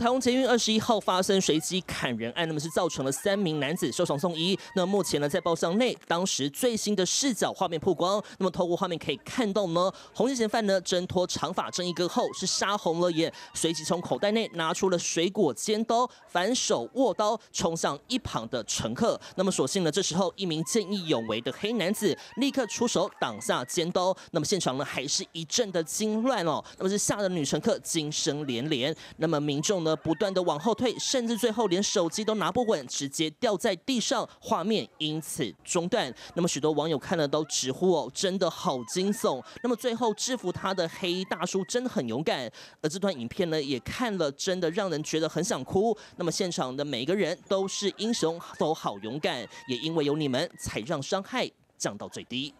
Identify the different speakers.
Speaker 1: 台湾捷运二十一号发生随机砍人案，那么是造成了三名男子受伤送医。那目前呢，在包厢内，当时最新的视角画面曝光，那么透过画面可以看到呢，红衣嫌犯呢挣脱长发正义哥后，是杀红了眼，随即从口袋内拿出了水果尖刀，反手握刀冲向一旁的乘客。那么，所幸呢，这时候一名见义勇为的黑男子立刻出手挡下尖刀。那么，现场呢还是一阵的惊乱哦，那么是吓得女乘客惊声连连。那么，民众呢？不断的往后退，甚至最后连手机都拿不稳，直接掉在地上，画面因此中断。那么许多网友看了都直呼哦，真的好惊悚。那么最后制服他的黑衣大叔真的很勇敢。而这段影片呢，也看了真的让人觉得很想哭。那么现场的每一个人都是英雄，都好勇敢，也因为有你们，才让伤害降到最低。